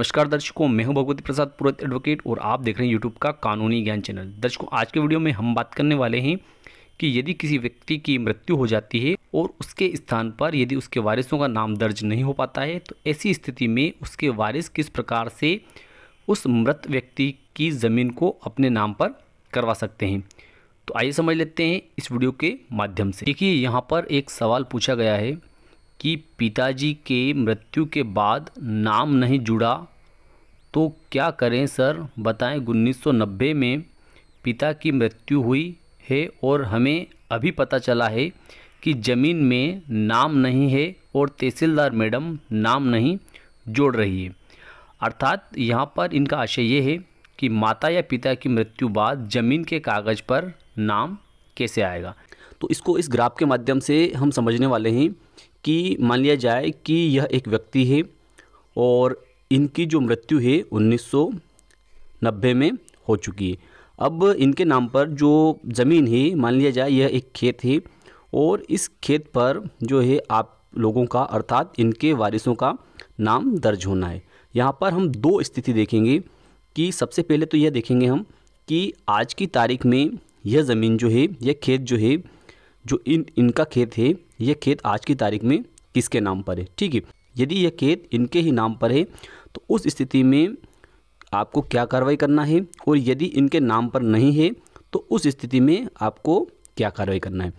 नमस्कार दर्शकों मैं हूं भगवती प्रसाद पुरोहित एडवोकेट और आप देख रहे हैं यूट्यूब का कानूनी ज्ञान चैनल दर्शकों आज के वीडियो में हम बात करने वाले हैं कि यदि किसी व्यक्ति की मृत्यु हो जाती है और उसके स्थान पर यदि उसके वारिसों का नाम दर्ज नहीं हो पाता है तो ऐसी स्थिति में उसके वारिस किस प्रकार से उस मृत व्यक्ति की ज़मीन को अपने नाम पर करवा सकते हैं तो आइए समझ लेते हैं इस वीडियो के माध्यम से देखिए यहाँ पर एक सवाल पूछा गया है कि पिताजी के मृत्यु के बाद नाम नहीं जुड़ा तो क्या करें सर बताएं 1990 में पिता की मृत्यु हुई है और हमें अभी पता चला है कि ज़मीन में नाम नहीं है और तहसीलदार मैडम नाम नहीं जोड़ रही है अर्थात यहाँ पर इनका आशय ये है कि माता या पिता की मृत्यु बाद ज़मीन के कागज़ पर नाम कैसे आएगा तो इसको इस ग्राफ के माध्यम से हम समझने वाले हैं कि मान लिया जाए कि यह एक व्यक्ति है और इनकी जो मृत्यु है उन्नीस में हो चुकी है अब इनके नाम पर जो ज़मीन है मान लिया जाए यह एक खेत है और इस खेत पर जो है आप लोगों का अर्थात इनके वारिसों का नाम दर्ज होना है यहाँ पर हम दो स्थिति देखेंगे कि सबसे पहले तो यह देखेंगे हम कि आज की तारीख में यह ज़मीन जो है यह खेत जो है जो इन इनका खेत है यह खेत आज की तारीख में किसके नाम पर है ठीक है यदि यह खेत इनके ही नाम पर है तो उस स्थिति में आपको क्या कार्रवाई करना है और यदि इनके नाम पर नहीं है तो उस स्थिति में आपको क्या कार्रवाई करना है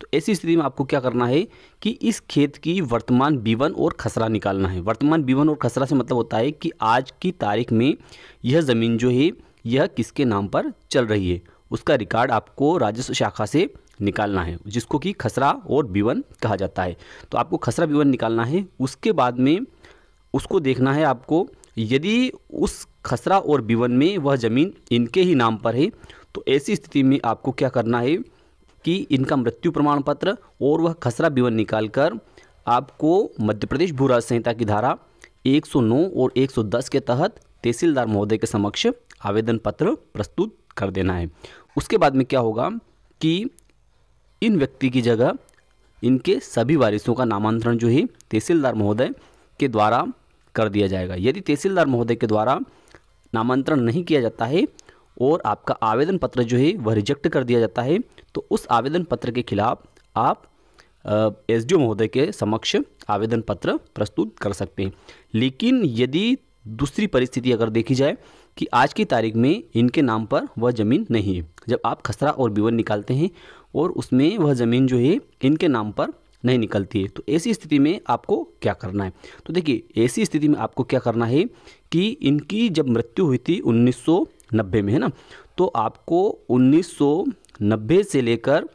तो ऐसी स्थिति में आपको क्या करना है कि इस खेत की वर्तमान बीवन और खसरा निकालना है वर्तमान बीवन और खसरा से मतलब होता है कि आज की तारीख में यह ज़मीन जो है यह किसके नाम पर चल रही है उसका रिकॉर्ड आपको राजस्व शाखा से निकालना है जिसको कि खसरा और बीवन कहा जाता है तो आपको खसरा बीवन निकालना है उसके बाद में उसको देखना है आपको यदि उस खसरा और बिवन में वह ज़मीन इनके ही नाम पर है तो ऐसी स्थिति में आपको क्या करना है कि इनका मृत्यु प्रमाण पत्र और वह खसरा बिवन निकालकर आपको मध्य प्रदेश भू राज संहिता की धारा 109 और 110 के तहत तहसीलदार महोदय के समक्ष आवेदन पत्र प्रस्तुत कर देना है उसके बाद में क्या होगा कि इन व्यक्ति की जगह इनके सभी वारिसों का नामांतरण जो है तहसीलदार महोदय के द्वारा कर दिया जाएगा यदि तहसीलदार महोदय के द्वारा नामांतरण नहीं किया जाता है और आपका आवेदन पत्र जो है वह रिजेक्ट कर दिया जाता है तो उस आवेदन पत्र के खिलाफ आप एस डी महोदय के समक्ष आवेदन पत्र प्रस्तुत कर सकते हैं लेकिन यदि दूसरी परिस्थिति अगर देखी जाए कि आज की तारीख में इनके नाम पर वह ज़मीन नहीं है जब आप खसरा और विवरण निकालते हैं और उसमें वह ज़मीन जो है इनके नाम पर नहीं निकलती है तो ऐसी स्थिति में आपको क्या करना है तो देखिए ऐसी स्थिति में आपको क्या करना है कि इनकी जब मृत्यु हुई थी 1990 में है ना तो आपको 1990 से लेकर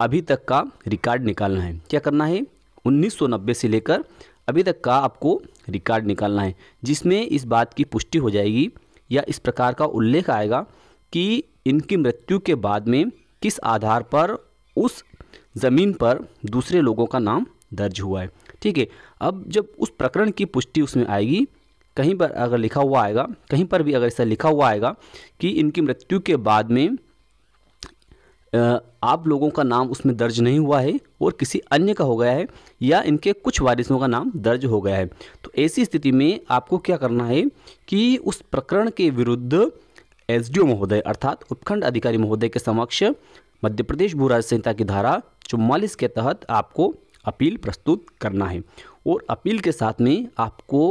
अभी तक का रिकॉर्ड निकालना है क्या करना है 1990 से लेकर अभी तक का आपको रिकॉर्ड निकालना है जिसमें इस बात की पुष्टि हो जाएगी या इस प्रकार का उल्लेख आएगा कि इनकी मृत्यु के बाद में किस आधार पर उस ज़मीन पर दूसरे लोगों का नाम दर्ज हुआ है ठीक है अब जब उस प्रकरण की पुष्टि उसमें आएगी कहीं पर अगर लिखा हुआ आएगा कहीं पर भी अगर ऐसा लिखा हुआ आएगा कि इनकी मृत्यु के बाद में आप लोगों का नाम उसमें दर्ज नहीं हुआ है और किसी अन्य का हो गया है या इनके कुछ वारिसों का नाम दर्ज हो गया है तो ऐसी स्थिति में आपको क्या करना है कि उस प्रकरण के विरुद्ध एसडीओ महोदय अर्थात उपखंड अधिकारी महोदय के समक्ष मध्य प्रदेश भू राज्य संहिता की धारा चुम्वालीस के तहत आपको अपील प्रस्तुत करना है और अपील के साथ में आपको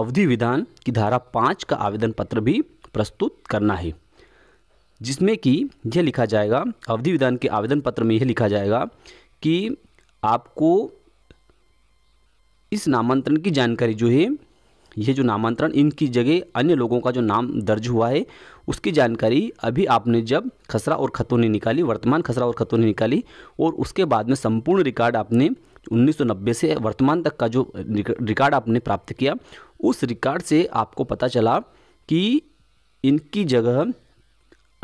अवधि विधान की धारा पाँच का आवेदन पत्र भी प्रस्तुत करना है जिसमें कि यह लिखा जाएगा अवधि विधान के आवेदन पत्र में यह लिखा जाएगा कि आपको इस नामांतरण की जानकारी जो है ये जो नामांतरण इनकी जगह अन्य लोगों का जो नाम दर्ज हुआ है उसकी जानकारी अभी आपने जब खसरा और खतों ने निकाली वर्तमान खसरा और खतों ने निकाली और उसके बाद में संपूर्ण रिकॉर्ड आपने 1990 से वर्तमान तक का जो रिकॉर्ड आपने प्राप्त किया उस रिकॉर्ड से आपको पता चला कि इनकी जगह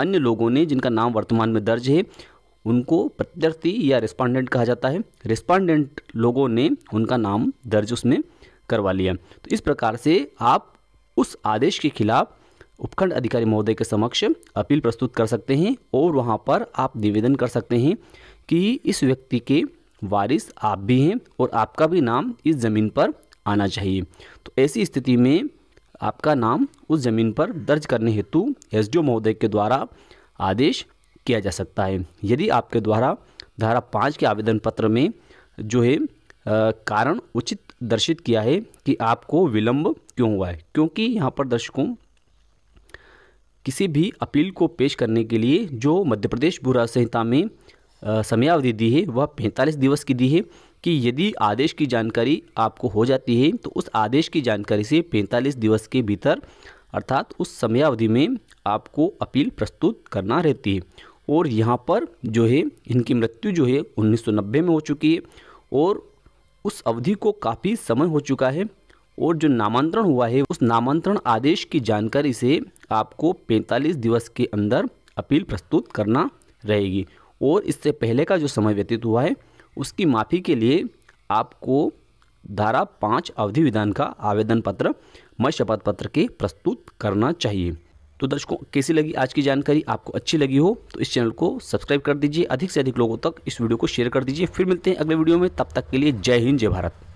अन्य लोगों ने जिनका नाम वर्तमान में दर्ज है उनको प्रत्यर्थी या रिस्पॉन्डेंट कहा जाता है रिस्पॉन्डेंट लोगों ने उनका नाम दर्ज उसमें करवा लिया तो इस प्रकार से आप उस आदेश के खिलाफ उपखंड अधिकारी महोदय के समक्ष अपील प्रस्तुत कर सकते हैं और वहाँ पर आप निवेदन कर सकते हैं कि इस व्यक्ति के वारिस आप भी हैं और आपका भी नाम इस ज़मीन पर आना चाहिए तो ऐसी स्थिति में आपका नाम उस ज़मीन पर दर्ज करने हेतु एस महोदय के द्वारा आदेश किया जा सकता है यदि आपके द्वारा धारा पाँच के आवेदन पत्र में जो है कारण उचित दर्शित किया है कि आपको विलंब क्यों हुआ है क्योंकि यहाँ पर दर्शकों किसी भी अपील को पेश करने के लिए जो मध्य प्रदेश भूरा संहिता में समयावधि दी है वह पैंतालीस दिवस की दी है कि यदि आदेश की जानकारी आपको हो जाती है तो उस आदेश की जानकारी से पैंतालीस दिवस के भीतर अर्थात उस समयावधि में आपको अपील प्रस्तुत करना रहती है और यहाँ पर जो है इनकी मृत्यु जो है 1990 में हो चुकी है और उस अवधि को काफ़ी समय हो चुका है और जो नामांतरण हुआ है उस नामांतरण आदेश की जानकारी से आपको 45 दिवस के अंदर अपील प्रस्तुत करना रहेगी और इससे पहले का जो समय व्यतीत हुआ है उसकी माफ़ी के लिए आपको धारा पाँच अवधि विधान का आवेदन पत्र मय शपथ पत्र के प्रस्तुत करना चाहिए तो दर्शकों कैसी लगी आज की जानकारी आपको अच्छी लगी हो तो इस चैनल को सब्सक्राइब कर दीजिए अधिक से अधिक लोगों तक इस वीडियो को शेयर कर दीजिए फिर मिलते हैं अगले वीडियो में तब तक के लिए जय हिंद जय भारत